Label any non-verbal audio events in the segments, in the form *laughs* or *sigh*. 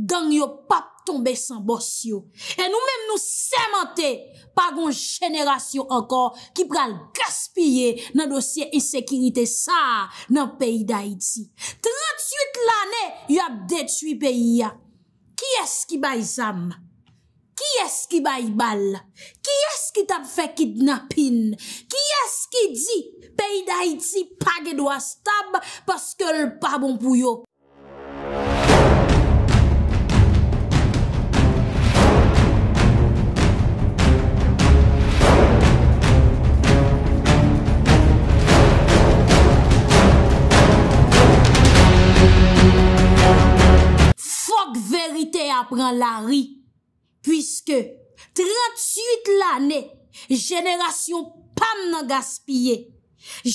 dan yo pap tombe san bos yo. E nou menm nou semente pa gon jeneras yo ankor ki pral gaspye nan dosye insekirite sa nan peyi da iti. 38 lane yo ap detwi peyi ya. Ki eski bay zam? Ki eski bay bal? Ki eski tap fe kidnapin? Ki eski di peyi da iti pa ge do as tab paske l pa bon pou yo. Pren la ri Puiske 38 l'anè Generasyon Pan nan gaspillè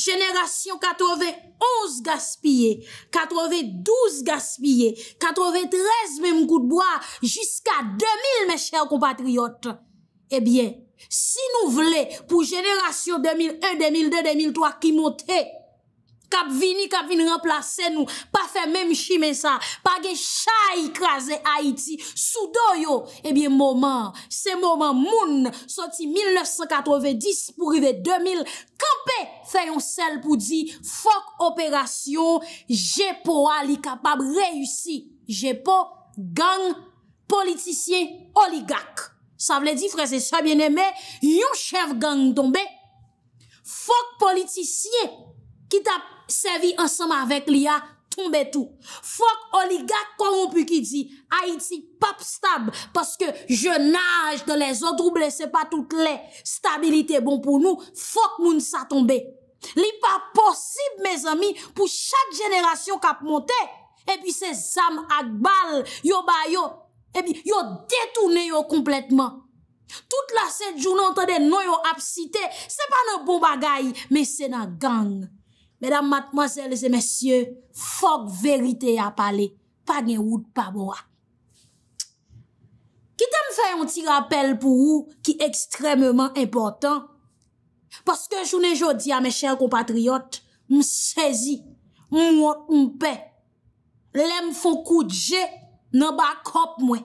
Generasyon 91 gaspillè 92 gaspillè 93 men mkoutboa Jiska 2000 men chèr kompatriot Ebyen Si nou vle pou generasyon 2001, 2002, 2003 ki montè kap vini, kap vini remplase nou, pa fe mem shime sa, pa ge chay ikraze Haiti, sou do yo, ebyen mouman, se mouman moun, soti 1990, pou rive 2000, kampe feyon sel pou di, fok operasyon, jepo a li kapab reyusi, jepo gang politisyen oligak, sa vle di freze sa bieneme, yon chev gang donbe, fok politisyen, it ap sevi ansem avèk li a tombe tou. Fok oligat koman pou ki di, Haiti pap stab, paske je nage de les odrouble, se pa tout le stabilite bon pou nou, fok moun sa tombe. Li pa posib, mes ami, pou chak jeneration kap monte, epi se zam akbal, yo bayo, epi yo detoune yo kompletman. Tout la set joun antene, nou yo ap site, se pa nan bon bagay, me se nan gang. Mèdam matmazèles e mèsyè, fòk vèritè a pale, pa gen wout pa mò. Kitè m fè yon ti rappel pou wou ki ekstremèman important, paske jounen jodi a mè chèl kompatriyot, m sèzi, m mwot, m pè, lèm fòk kout jè nan bakop mwen.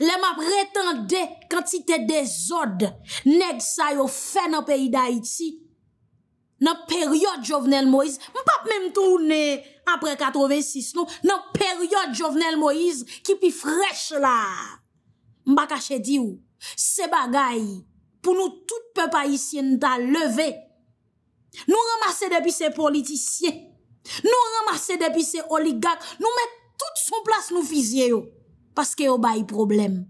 Lèm ap retande kantite dezod, neg sa yo fè nan peyi da iti, nan peryode jovenel Moïse, mpap mèm toune apre 86 nou, nan peryode jovenel Moïse, ki pi frech la. Mbakache di ou, se bagay, pou nou tout pe pa isye nta leve, nou ramase depi se politisye, nou ramase depi se oligak, nou mè tout son plas nou fizye yo, paske yo bayi problem.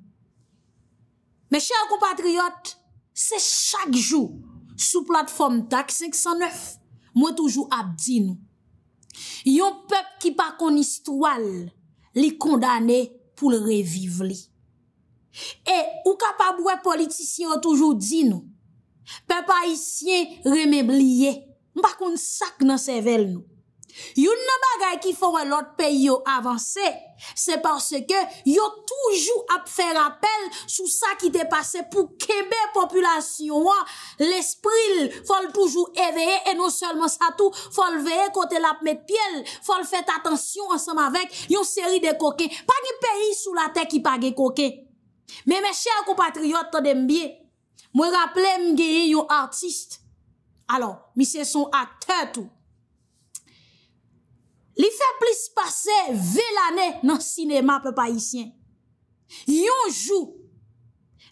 Mè chè akou patriot, se chak jou, Sou platform tak 509, mwen toujou ap di nou. Yon pep ki pa kon istwal li kondane pou l reviv li. E, ou ka pa bwe politisyen ou toujou di nou, pep a isyen remebliye, mwen pa kon sak nan sevel nou. Yon nan bagay ki fòm an lòt pe yo avansè, se pòsè ke yo toujou ap fè rappel sou sa ki te pase pou kebe populasyonwa. L'espril fòl toujou eveye e non sèlman sa tou, fòl veye kote lap met pyele, fòl fèt atensyon ansèm avèk yon seri de koke. Pa ni peyi sou la te ki pa ge koke. Me me chèr kompatriot tò dembyè, mwen rappelè mgeye yon artiste. Alors, mi se son akter tou. Li fe plis pase velane nan sinema pe payisyen. Yonjou,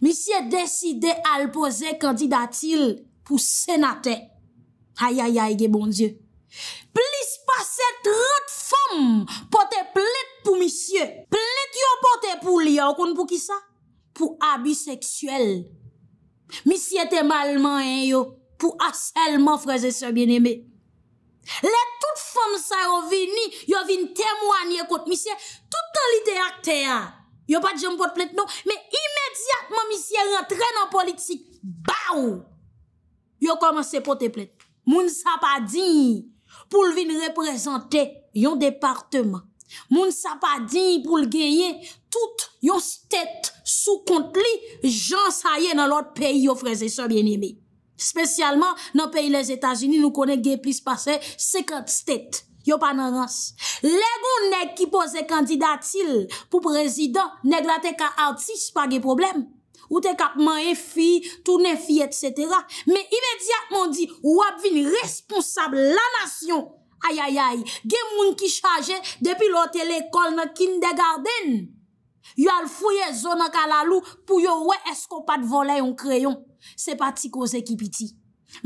misye deside alpoze kandidatil pou senate. Hayayayege, bon dieu. Plis pase trot fom pote plek pou misye. Plek yo pote pou li akoun pou kisa? Pou abi seksuel. Misye te malman en yo pou aselman freze se bieneme. Let. Fom sa yo vini, yo vin temwani Kote misye, tout an li de akte ya Yo pa djem pot plet nou Me imediatman misye rentren An politik, ba ou Yo komanse pot te plet Moun sa pa din Poul vin represente Yon departement Moun sa pa din pou lgeye Tout yon stet sou kont li Jan sa ye nan lot peyi Yo freze so bien emi Spesyalman, nan peyi les Etats-Unis, nou konen ge plis pase, second state. Yo pa nan rase. Legou nek ki pose kandidatil pou prezident, nek la te ka artis, pa ge problem. Ou te kapman en fi, tou nen fi, etc. Me imediatman di, wap vin responsable la nasyon. Ayayay, ge moun ki chaje depi lo tel ekol nan kindergarten. Yo al fouye zon akal alou Pou yo we esko pat vole yon kreyon Se pati koze ki piti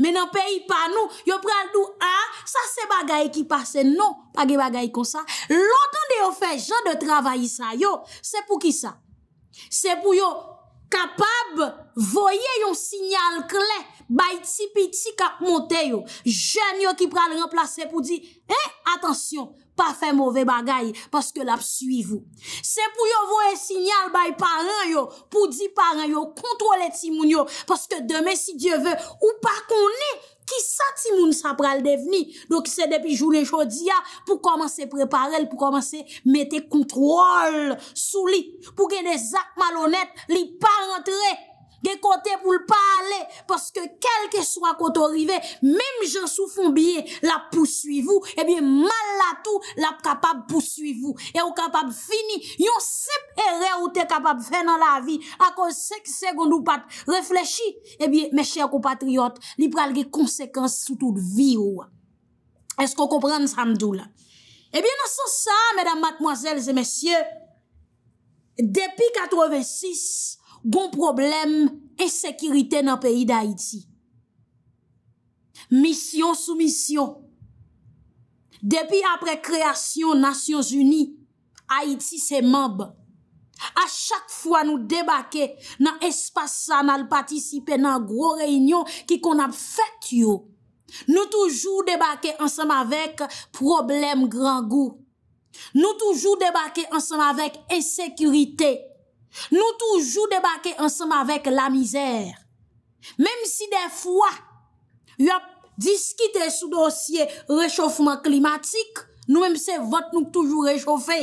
Men an peyi pa nou Yo pral dou a Sa se bagay ki pase nou Page bagay kon sa Lontan de yo fe jan de travayi sa yo Se pou ki sa Se pou yo kapab voye yon sinyal kle, bay ti piti kap monte yo, jen yo ki pran remplase pou di, eh, atensyon, pa fe mwove bagay, paske lap suivou. Se pou yo voye sinyal bay paran yo, pou di paran yo, kontrole ti moun yo, paske deme si Diyo ve, ou pa koni, Ki sa ti moun sa pral devni? Dok se depi jounen chodiya ah, pou komanse preparel, pou komanse mette kontrol sou li. Pou gen de zak malonet li pa rentre. ge kote pou l'pale, poske kelke swa koto rive, mem jen sou fon bie, la poussui vou, e bie mal la tou, la kapab poussui vou, e ou kapab fini, yon sep ere ou te kapab fè nan la vi, akon sek se gondou pat, reflechi, e bie meshe akou patriot, li pral ge konsekans sou tout vi ou. Esko koprenn samdou la? E bie naso sa, medan matmoazelze mesye, depi katovensis, Gon problem e sekirite nan peyi d'Haïti. Misyon sou misyon. Depi apre kreasyon Nasyons Uni, Haïti se mab. A chak fwa nou debake nan espasa nan patisipe nan gro reynyon ki kon ap fet yo. Nou toujou debake ansam avek problem gran gou. Nou toujou debake ansam avek e sekirite. Nou toujou debake ansem avèk la mizer. Mèm si de fwa yop diskite sou dosye rechofman klimatik, nou mèm se vot nou toujou rechofè.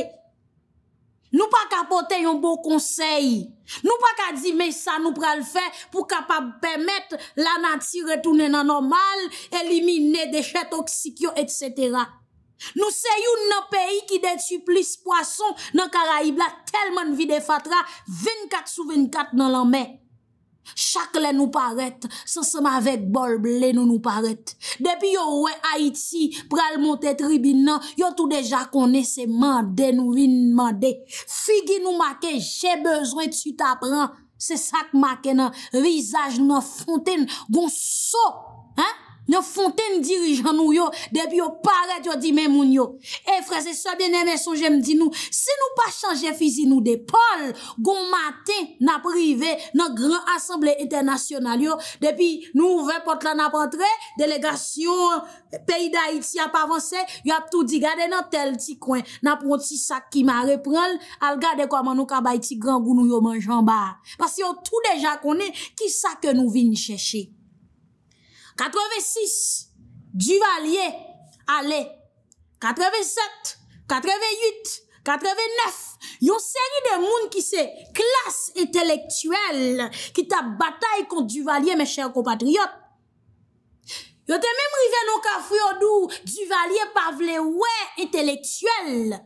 Nou pa ka pote yon bo konsey. Nou pa ka di me sa nou pral fè pou kapab pèmèt lanati retounen nan normal, elimine dejet toksikyo, etc., Nou se yon nan peyi ki detu plis poason nan Karaib la telman vide fatra 24 sou 24 nan lanme. Chak le nou paret, san seman vek bolbe le nou paret. Depi yo we Haiti pral monte tribine nan, yo tou deja kone se mande nou vin mande. Figi nou make, jè bezwen, tu tapran. Se sak make nan, rizaj nan fonten, goun so, he? Nyo fonten dirijan nou yo, depi yo paret yo di men moun yo. E eh, freze, sa bin emeson jem di nou, se nou pa chanje fizi nou de pol, goun mate na prive, nan gran asemble internasyonal yo, depi nou ouve pot la napotre, delegasyon peyi da iti ap avanse, yo ap tout di gade nan tel ti kwen, nan pon ti sak ki ma reprel, al gade kwa man nou kabay ti gran goun nou yo manjambar. Pas yo tout deja konen, ki sa ke nou vin cheshe. 86, Duvalier, 87, 88, 89, yon seri de moun ki se klas entelektuel ki ta batay kont Duvalier, me chèr komatriot. Yon te mèm rive non ka fwe yon dou, Duvalier pa vle wè entelektuel.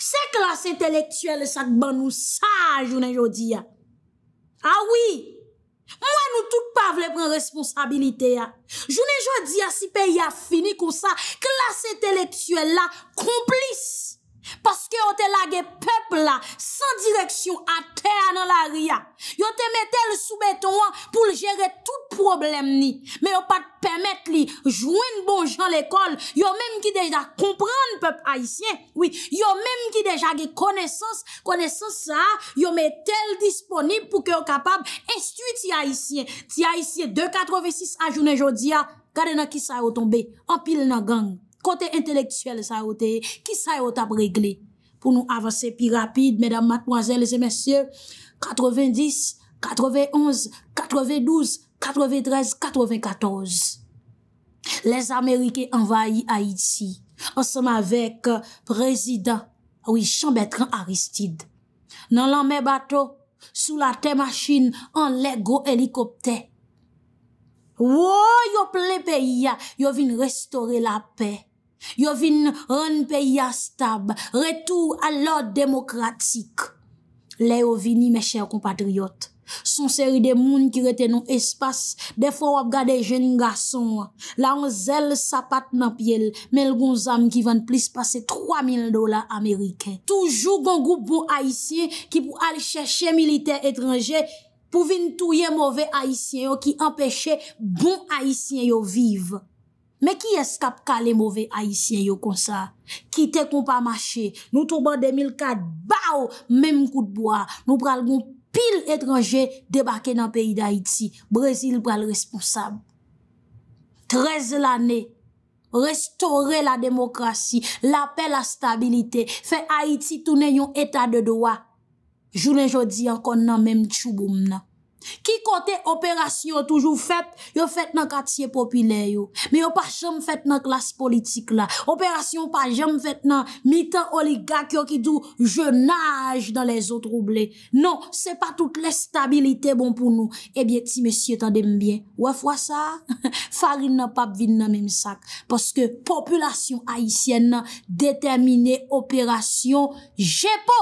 Se klas entelektuel sak ban nou saj ou nan jodi ya. A ah wii, Mwa nou tout pa vle pren responsabilite ya. Jounen jwa di a si pe ya fini kon sa, klas enteleksuel la, komplis. Paske yo te lage pep la, san direksyon a te anan la ria. Yo te metel soubetonwa pou jere tout problem ni. Me yo pati pemet li, jwen bon jan l'ekol. Yo menm ki deja kompran pep Haitien. Yo menm ki deja ge konesans, konesans sa, yo metel disponib pou ke yo kapab estu ti Haitien. Ti Haitien, 2.86 a jounen jodi ya, kade nan ki sa yo tombe, an pil nan gang. Kote entelektuel sa yote, ki sa yote ap regle pou nou avanse pi rapide. Medan matmoazel, se mesye, 90, 91, 92, 93, 94. Les Amerike envahi Haiti. Ansem avek euh, prezident Richard Bertrand Aristide. Nan lan me bato sou la te machine an le gro helikopte. Woy yo ple peyi ya, yo vin restore la pey. Yo vin ren peya stab, retou alot demokratik. Le yo vini, mechèr kompatriot, son seri de moun ki reten nou espas, defo wap gade jen nga son. La an zel sapat nan piel, mel goun zam ki ven plis pase 3000 dola Amerike. Toujou goun goup bon haisyen ki pou al chèche militer etrengè, pou vin touye mouve haisyen yo ki empèche bon haisyen yo viv. Mè ki eskap ka le mouve Haitien yo konsa? Ki te kon pa mache, nou touban 2004, baou, mèm kou dboa. Nou pral goun pil etranje debake nan peyi d'Haiti. Brésil pral responsab. 13 l'année, restaurer la demokrasi, la paix, la stabilité, fè Haititounen yon état de doa. Jounen jodi, ankon nan mèm tchou boum nan. Ki kote operasyon toujou fèp, yo fèp nan katsye popile yo. Me yo pa jèm fèp nan klas politik la. Operasyon pa jèm fèp nan mitan oligak yo ki dou je nage dan le zo trouble. Non, se pa tout le stabilite bon pou nou. Ebyen ti mesye tan dembyen. Ouè fwa sa? *laughs* Farine nan pap vin nan menm sak. Poske populasyon aisyen nan detemine operasyon jèpo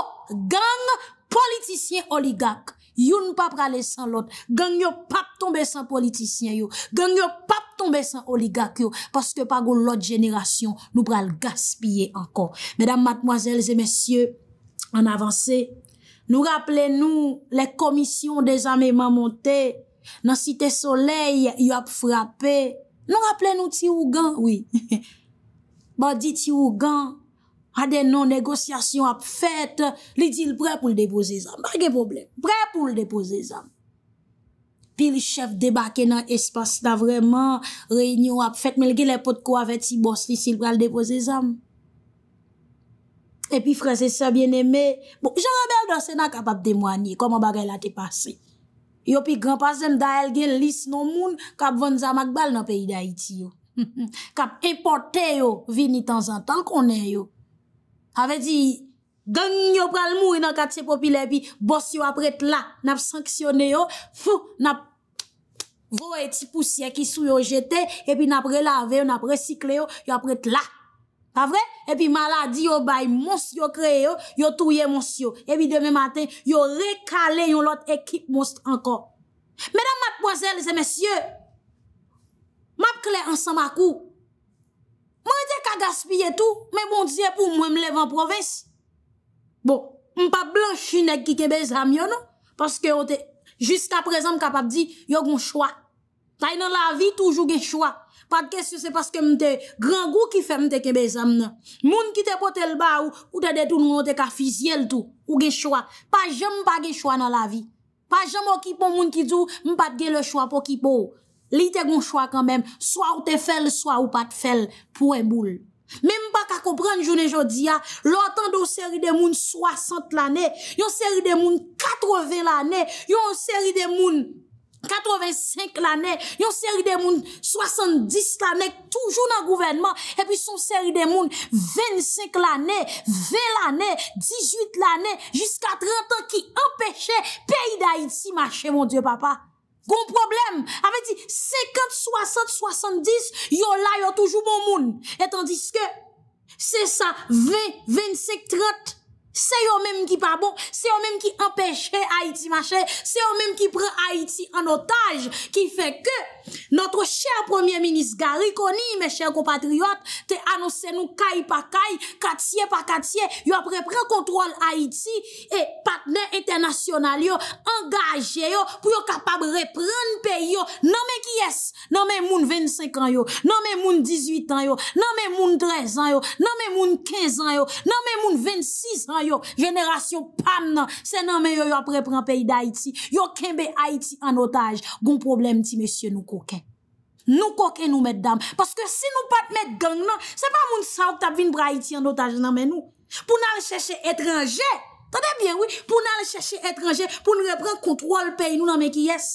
gang politisyen oligak. You nou pa prale san lot. Ganyou pap tombe san politisyen you. Ganyou pap tombe san oligak you. Paske pa goun lot jeneration, nou prale gaspye ankon. Medan matmoazelze mesye, an avanse. Nou rappele nou le komisyon de zame mamonte. Nan site soley, yop frape. Nou rappele nou ti wogan, oui. *laughs* Ba di ti wogan. Adè nan negosyasyon ap fèt, li di l prè pou l depoze zan. Mbè ge pou blè. Prè pou l depoze zan. Pi l chef debake nan espas ta vreman reynyon ap fèt, men l gen lè pot kou avè ti bòs li si l prè l depoze zan. E pi fransese bien emè, bon, jan an bel dansè nan kap ap demwanyè koman bagè la te pase. Yo pi granpazèm da el gen lis non moun kap vòn zan mak bal nan peyi da iti yo. *laughs* Kap importè yo vini tan zan tan konè yo. A ve di, ganyo pral mou yon katse popile, pi bos yon apre tla, nap sanksyone yon, fou, nap vo eti pousye ki sou yon jete, epi nap relave yon, nap resikle yon, yon apre tla, pa vre? Epi maladi yon bay, mons yon kreye yon, yon touye mons yon, epi deme maten, yon rekalen yon lot ekip mons ankon. Medan matbozèl, zè mèsyè, map kle ansan makou, Mwen dek a gaspye tou, men mwen bon diye pou mwen mlev an provins. Bon, mwen pa blan chinek ki kebe zam yo nou. Paske ote, jiska prezant m kapap di, yo goun chwa. Tay nan la vi toujou gen chwa. Pak keske se paske mte gran gou ki fe mte kebe zam nou. Moun ki te potel ba ou, ou te detou nou ote ka fizyel tou, ou gen chwa. Pak jem pa gen chwa nan la vi. Pak jem o ki pou moun ki tou, mwen pat gen le chwa pou ki pou ou. Li te gon chwa kanmen, swa ou te fel, swa ou pa te fel, pou e boule. Mem ba ka kopren jounen jodi ya, lò atan do seri de moun 60 l'anè, yon seri de moun 80 l'anè, yon seri de moun 85 l'anè, yon seri de moun 70 l'anè, toujou nan gouvenman, epi son seri de moun 25 l'anè, 20 l'anè, 18 l'anè, jiska 30 an ki empèche peyi d'Haïti mache, mon dieu papa. Gon problem, avè di 50, 60, 70, yon la yon toujou bon moun. Etan diske, se sa 20, 25, 30, Se yo mèm ki pa bon Se yo mèm ki empèche Haiti machè Se yo mèm ki pre Haiti anotaj Ki fè ke Notre chè premier ministre Gary Koni mè chè compatriote Te annonsè nou kay pa kay Katye pa katye Yo apre pre kontrol Haiti E patnen etenasyonal yo Engajè yo pou yo kapab reprenn pe yo Nan mè ki yes Nan mè moun 25 an yo Nan mè moun 18 an yo Nan mè moun 13 an yo Nan mè moun 15 an yo Nan mè moun 26 an yo yo, jenerasyon pam nan, se nan men yo yo ap repran peyi d'Haïti, yo kenbe Haïti an otaj, goun problem ti mesye nou koke. Nou koke nou met dam, paske si nou pat met gang nan, se pa moun sa ou tap vin bra Haïti an otaj nan men nou, pou nan le chèche etranjè, tade bien wè, pou nan le chèche etranjè, pou nou repran kontrol peyi nou nan men ki yes.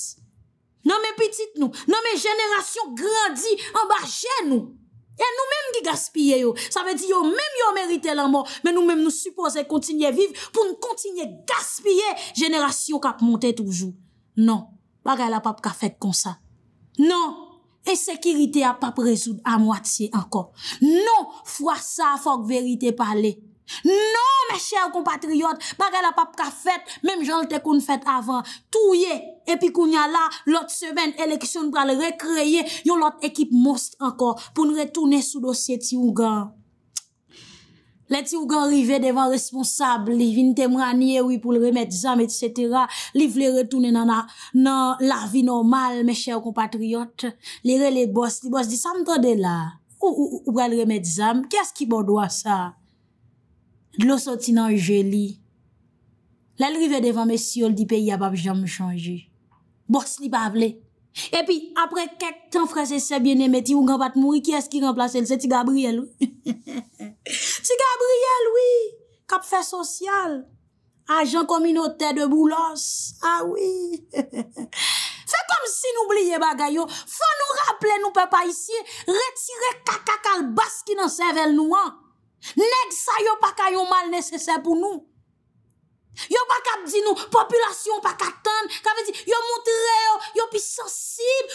Nan men petit nou, nan men jenerasyon grandi, an barjè nou. E nou menm gi gaspye yo. Sa ve di yo menm yo merite la mor. Men nou menm nou suppose kontinye viv pou nou kontinye gaspye jenerasyon kap monte toujou. Non. Bagay la pap ka fet kon sa. Non. E sekirite a pap rezoun a mwatiye ankon. Non. Fwa sa fok verite pale. Non, mè chè ou kompatriot, bagè la papka fèt, mèm jan lte kon fèt avan. Touye, epi kounya la, lot semen, eleksyon pral rekreye, yon lot ekip most ankon, pou nou retoune sou dosye ti ougan. Le ti ougan rive devan responsable, li vin temranye wè pou l remèd zam, etc. Li vle retoune nan la vi normal, mè chè ou kompatriot. Li re le bòs, li bòs di san prade la, ou pral remèd zam, kè skibon doa sa? Dlo soti nan jeli. Lè lrive devan mes yol di peyi ap ap janm chanji. Bors li pa avle. Epi, apre ketan frase sebyen emeti, ou gan pat mouri, ki eski remplase lise ti Gabriel ou? Ti Gabriel, oui. Kapfe sosyal. Ajan kominote de boulos. A ah oui. *laughs* Fe kom si nou bliye bagay yo. Fon nou rapple nou pe pa isi. Retire kaka kalbask ki nan sevel nou an. Neg sa yo pa kayon mal nesesè pou nou Yo pa kap di nou Populasyon pa katan Yo moutre yo Yo pi sensib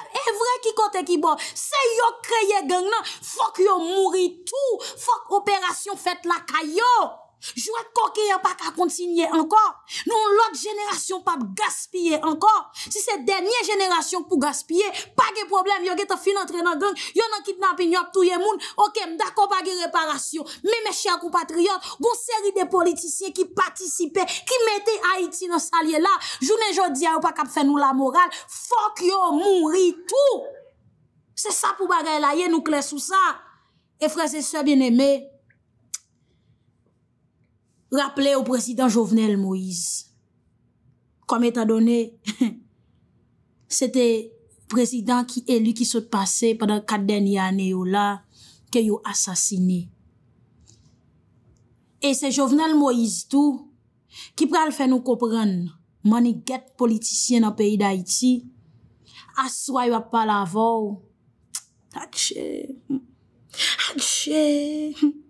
E vre ki kote ki bo Se yo kreye geng nan Fok yo mouri tou Fok operasyon fet la kayo Jouè koke yon pa ka kontinye ankor Nou lòt jenèrasyon pa gaspye ankor Si se denye jenèrasyon pou gaspye Pagè problem, yon ge te finantre nan genk Yon an kitnampi nyo ap touye moun Okè mdakop agè reparasyon Mè mè chè akou patriyon Gon seri de politisye ki patisipe Ki mette Haiti nan salye la Jounè jò diya yon pa ka pfen nou la moral Fok yon, moun ri tout Se sa pou bagay la ye nou kles ou sa E frese se bien eme Rappele ou prezident Jovenel Moïse. Kom etadone, sete *laughs* prezident ki elu ki sotpase padan kat denye ane yo la ke yo asasine. E se Jovenel Moïse tou, ki pral fè nou kopren mani get politisyen nan peyi d'Aiti, aswa yo apal avou, adjè, adjè, adjè,